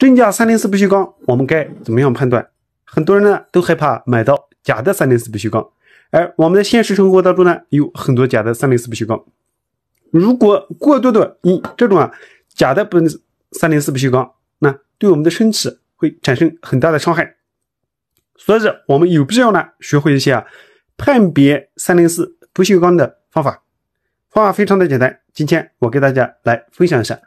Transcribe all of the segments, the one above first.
真假三零四不锈钢，我们该怎么样判断？很多人呢都害怕买到假的三零四不锈钢，而我们的现实生活当中呢有很多假的三零四不锈钢。如果过多的你这种啊假的不三零四不锈钢，那对我们的身体会产生很大的伤害。所以，我们有必要呢学会一些啊判别三零四不锈钢的方法。方法非常的简单，今天我给大家来分享一下，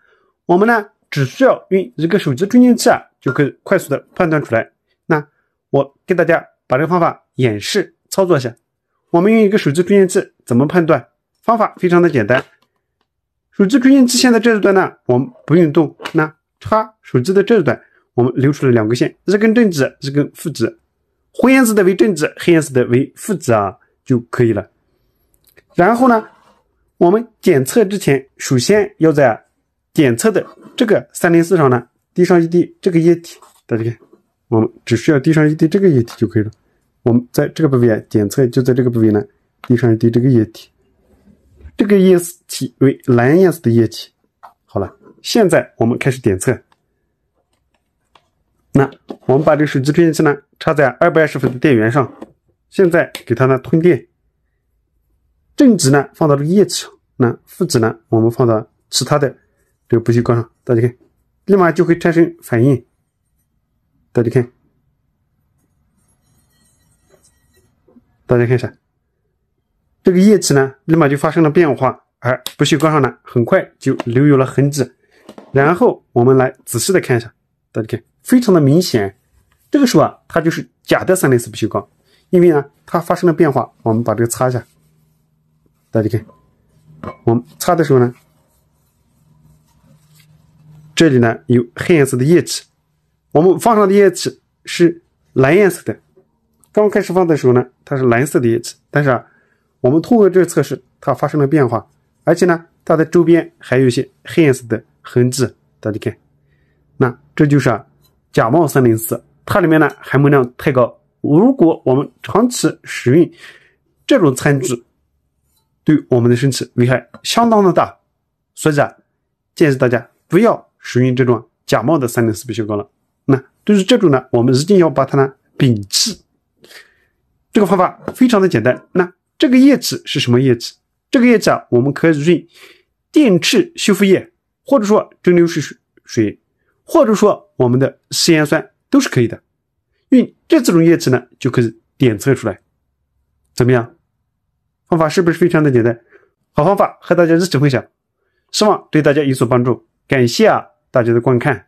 我们呢。只需要用一个手机充电器啊，就可以快速的判断出来。那我给大家把这个方法演示操作一下。我们用一个手机充电器，怎么判断？方法非常的简单。手机充电器现在这一端呢，我们不用动。那插手机的这一端，我们留出了两根线，一根正极，一根负极。红颜色的为正极，黑颜色的为负极啊，就可以了。然后呢，我们检测之前，首先要在。检测的这个三零四上呢，滴上一滴这个液体，大家看，我们只需要滴上一滴这个液体就可以了。我们在这个部位检测，就在这个部位呢，滴上一滴这个液体。这个液体为蓝颜色的液体。好了，现在我们开始检测。那我们把这个手机充电器呢，插在二百二十伏的电源上。现在给它呢通电，正极呢放到这个液体上，那负极呢，我们放到其他的。这个不锈钢上，大家看，立马就会产生反应。大家看，大家看一下，这个液体呢，立马就发生了变化，而不锈钢上呢，很快就留有了痕迹。然后我们来仔细的看一下，大家看，非常的明显。这个时候啊，它就是假的三零四不锈钢，因为呢，它发生了变化。我们把这个擦一下，大家看，我们擦的时候呢。这里呢有黑颜色的液体，我们放上的液体是蓝颜色的。刚开始放的时候呢，它是蓝色的液体，但是啊，我们通过这个测试，它发生了变化，而且呢，它的周边还有一些黑颜色的痕迹。大家看，那这就是啊，假冒三零四，它里面呢含锰量太高。如果我们长期使用这种餐具，对我们的身体危害相当的大。所以啊，建议大家不要。使用这种假冒的三零四不锈钢了，那对于这种呢，我们一定要把它呢摒弃。这个方法非常的简单。那这个液体是什么液体？这个液体啊，我们可以用电池修复液，或者说蒸馏水水，或者说我们的稀盐酸都是可以的。用这几种液体呢，就可以检测出来。怎么样？方法是不是非常的简单？好方法和大家一起分享，希望对大家有所帮助。感谢啊！大家的观看。